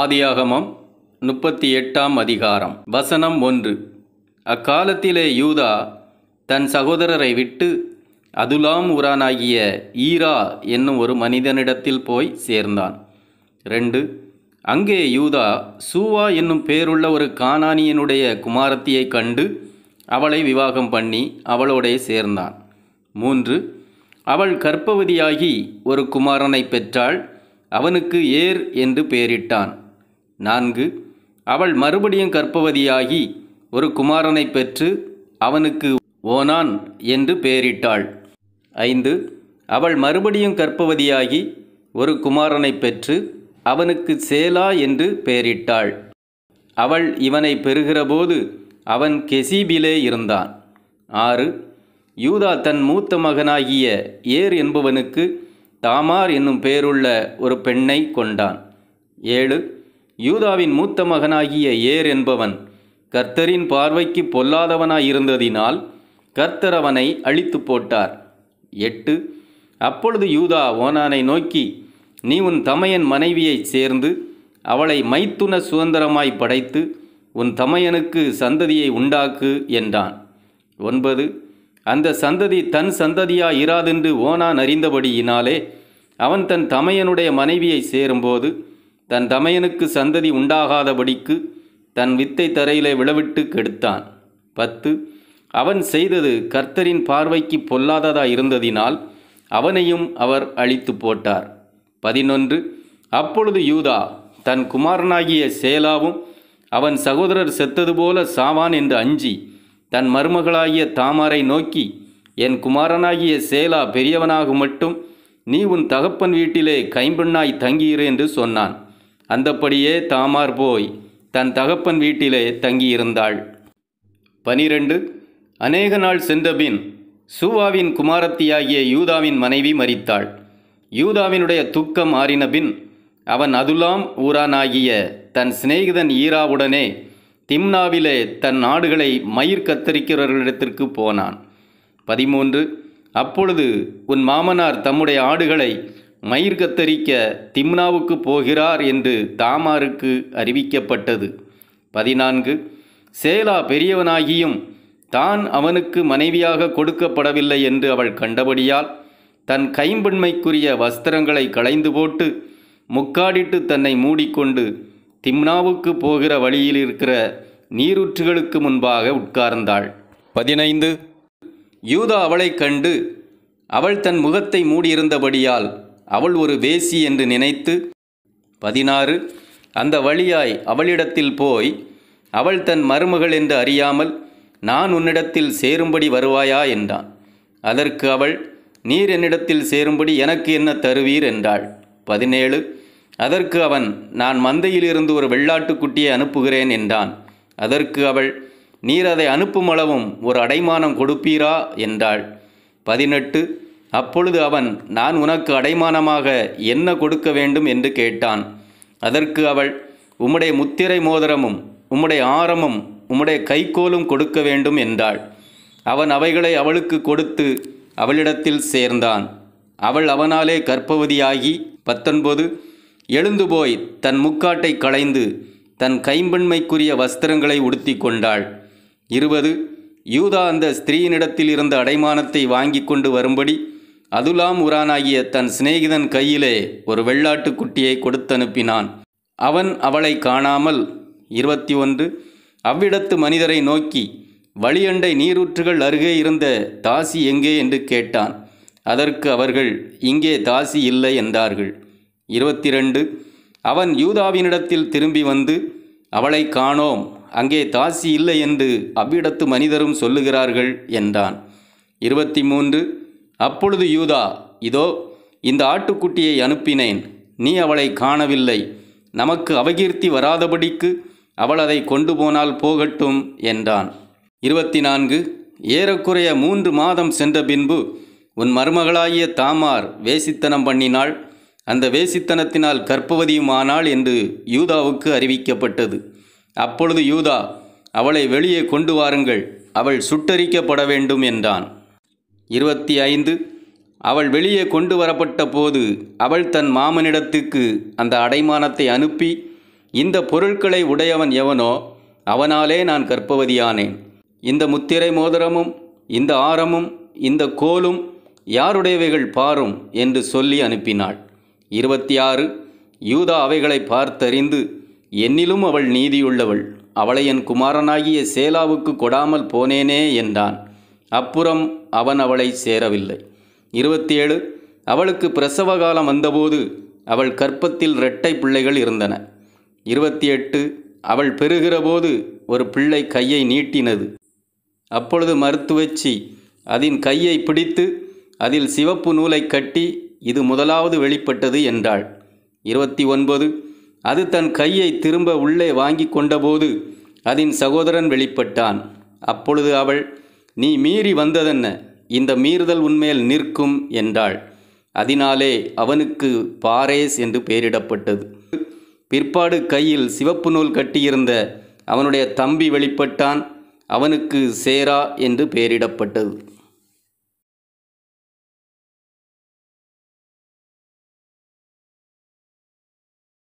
ஆதியாகமம் முப்பத்தி எட்டாம் அதிகாரம் வசனம் ஒன்று அக்காலத்திலே யூதா தன் சகோதரரை விட்டு அதுலாம் உரானாகிய ஈரா என்னும் ஒரு மனிதனிடத்தில் போய் சேர்ந்தான் ரெண்டு அங்கே யூதா சூவா என்னும் பேருள்ள ஒரு காணானியனுடைய குமாரத்தியை கண்டு அவளை விவாகம் பண்ணி அவளோடே சேர்ந்தான் மூன்று அவள் கற்பவதியாகி ஒரு குமாரனை பெற்றாள் அவனுக்கு ஏர் என்று பெயரிட்டான் நான்கு அவள் மறுபடியும் கற்பவதியாகி ஒரு குமாரனை பெற்று அவனுக்கு ஓனான் என்று பெயரிட்டாள் ஐந்து அவள் மறுபடியும் கற்பவதியாகி ஒரு குமாரனை பெற்று அவனுக்கு சேலா என்று பெயரிட்டாள் அவள் இவனை பெறுகிறபோது அவன் கெசீபிலே இருந்தான் ஆறு யூதா தன் மூத்த மகனாகிய ஏர் என்பவனுக்கு தாமார் என்னும் பெயருள்ள ஒரு பெண்ணை கொண்டான் ஏழு யூதாவின் மூத்த மகனாகிய ஏர் என்பவன் கர்த்தரின் பார்வைக்கு பொல்லாதவனாயிருந்ததினால் கர்த்தர் அவனை அழித்து போட்டார் எட்டு அப்பொழுது யூதா ஓனானை நோக்கி நீ உன் தமையன் மனைவியைச் சேர்ந்து அவளை மைத்துன சுதந்திரமாய் படைத்து உன் தமையனுக்கு சந்ததியை உண்டாக்கு என்றான் ஒன்பது அந்த சந்ததி தன் சந்ததியா இராதென்று ஓனான் அறிந்தபடியினாலே அவன் தன் தமையனுடைய மனைவியை சேரும்போது தன் தமையனுக்கு சந்ததி உண்டாகாதபடிக்கு தன் வித்தை தரையிலே விழவிட்டு கெடுத்தான் பத்து அவன் செய்தது கர்த்தரின் பார்வைக்கு பொல்லாததா இருந்ததினால் அவனையும் அவர் அழித்து போட்டார் பதினொன்று அப்பொழுது யூதா தன் குமாரனாகிய சேலாவும் அவன் சகோதரர் செத்தது போல சாவான் என்று அஞ்சி தன் மருமகளாகிய தாமாரை நோக்கி என் குமாரனாகிய சேலா பெரியவனாக மட்டும் நீ உன் தகப்பன் வீட்டிலே கைம்பெண்ணாய் தங்கியிரு என்று சொன்னான் அந்தப்படியே தாமார் போய் தன் தகப்பன் வீட்டிலே தங்கியிருந்தாள் பனிரெண்டு அநேக நாள் சென்றபின் சூவாவின் குமாரத்தியாகிய யூதாவின் மனைவி மறித்தாள் யூதாவினுடைய துக்கம் ஆறினபின் அவன் அதுலாம் ஊரானாகிய தன் சிநேகிதன் ஈராவுடனே திம்னாவிலே தன் நாடுகளை மயிர் கத்தரிக்கிறவர்களிடத்திற்கு போனான் பதிமூன்று அப்பொழுது உன் மாமனார் தம்முடைய ஆடுகளை மயிர் கத்தரிக்க திம்னாவுக்கு போகிறார் என்று தாமாருக்கு அறிவிக்கப்பட்டது பதினான்கு சேலா பெரியவனாகியும் தான் அவனுக்கு மனைவியாக கொடுக்கப்படவில்லை என்று அவள் கண்டபடியால் தன் கைம்பெண்மைக்குரிய வஸ்திரங்களை களைந்து போட்டு முக்காடிட்டு தன்னை மூடிக்கொண்டு திம்னாவுக்கு போகிற வழியில் இருக்கிற நீரூற்றுகளுக்கு முன்பாக உட்கார்ந்தாள் பதினைந்து யூதா அவளைக் கண்டு அவள் தன் முகத்தை மூடியிருந்தபடியால் அவள் ஒரு வேசி என்று நினைத்து பதினாறு அந்த வழியாய் அவளிடத்தில் போய் அவள் தன் மருமகள் என்று அறியாமல் நான் உன்னிடத்தில் சேரும்படி வருவாயா என்றான் அதற்கு அவள் நீர் என்னிடத்தில் சேரும்படி எனக்கு என்ன தருவீர் என்றாள் பதினேழு அதற்கு அவன் நான் மந்தையிலிருந்து ஒரு வெள்ளாட்டுக்குட்டியை அனுப்புகிறேன் என்றான் அதற்கு அவள் நீர் அதை அனுப்பும் அளவும் ஒரு அடைமானம் கொடுப்பீரா என்றாள் பதினெட்டு அப்பொழுது அவன் நான் உனக்கு அடைமானமாக என்ன கொடுக்க வேண்டும் என்று கேட்டான் அதற்கு அவள் உம்முடைய முத்திரை மோதிரமும் உம்முடைய ஆரமும் உம்முடைய கைக்கோலும் கொடுக்க வேண்டும் என்றாள் அவன் அவைகளை அவளுக்கு கொடுத்து அவளிடத்தில் சேர்ந்தான் அவள் அவனாலே கற்பவதியாகி பத்தொன்பது எழுந்து போய் தன் முக்காட்டை களைந்து தன் கைம்பெண்மைக்குரிய வஸ்திரங்களை உடுத்தி கொண்டாள் இருபது யூதா அந்த ஸ்திரீயினிடத்தில் இருந்த அடைமானத்தை வாங்கி கொண்டு வரும்படி அதுலாம் உரானாகிய தன் சிநேகிதன் கையிலே ஒரு வெள்ளாட்டு குட்டியை கொடுத்தனுப்பினான் அவன் அவளை காணாமல் இருபத்தி ஒன்று அவ்விடத்து மனிதரை நோக்கி வழியண்டை நீரூற்றுகள் அருகே இருந்த தாசி எங்கே என்று கேட்டான் அதற்கு அவர்கள் இங்கே தாசி இல்லை என்றார்கள் இருபத்தி ரெண்டு அவன் யூதாவினிடத்தில் திரும்பி வந்து அவளை காணோம் அங்கே தாசி இல்லை என்று அவ்விடத்து மனிதரும் சொல்லுகிறார்கள் என்றான் இருபத்தி மூன்று அப்பொழுது யூதா இதோ இந்த ஆட்டுக்குட்டியை அனுப்பினேன் நீ அவளை காணவில்லை நமக்கு அவகீர்த்தி வராதபடிக்கு அவள் அதை கொண்டு போனால் போகட்டும் என்றான் இருபத்தி நான்கு ஏறக்குறைய மூன்று மாதம் சென்ற பின்பு உன் மருமகளாகிய தாமார் வேசித்தனம் பண்ணினாள் அந்த வேசித்தனத்தினால் கற்பவதியுமானாள் என்று யூதாவுக்கு அறிவிக்கப்பட்டது அப்பொழுது யூதா அவளை வெளியே கொண்டு வாருங்கள் அவள் சுட்டரிக்கப்பட வேண்டும் என்றான் இருபத்தி ஐந்து அவள் வெளியே கொண்டு வரப்பட்ட போது அவள் தன் மாமனிடத்துக்கு அந்த அடைமானத்தை அனுப்பி இந்த பொருட்களை உடையவன் எவனோ அவனாலே நான் கற்பவதியானேன் இந்த முத்திரை மோதிரமும் இந்த ஆரமும் இந்த கோலும் யாருடையவைகள் பாரும் என்று சொல்லி அனுப்பினாள் இருபத்தி ஆறு யூதா அவைகளை பார்த்தறிந்து என்னிலும் அவள் நீதியுள்ளவள் அவளை என் குமாரனாகிய சேலாவுக்கு கொடாமல் போனேனே என்றான் அப்புறம் அவன் அவளை சேரவில்லை இருபத்தி ஏழு அவளுக்கு பிரசவ காலம் வந்தபோது அவள் கற்பத்தில் இரட்டை பிள்ளைகள் இருந்தன இருபத்தி எட்டு அவள் பெறுகிற போது ஒரு பிள்ளை கையை நீட்டினது அப்பொழுது மருத்துவச்சி அதன் கையை பிடித்து அதில் சிவப்பு நூலை கட்டி இது முதலாவது வெளிப்பட்டது என்றாள் இருபத்தி ஒன்பது அது தன் கையை திரும்ப உள்ளே வாங்கி கொண்டபோது அதன் சகோதரன் வெளிப்பட்டான் அப்பொழுது அவள் நீ மீறி வந்ததென்ன இந்த மீறுதல் உன்மேல் நிற்கும் என்றாள் அதனாலே அவனுக்கு பாரேஸ் என்று பெயரிடப்பட்டது பிற்பாடு கையில் சிவப்பு நூல் கட்டியிருந்த அவனுடைய தம்பி வெளிப்பட்டான் அவனுக்கு சேரா என்று பெயரிடப்பட்டது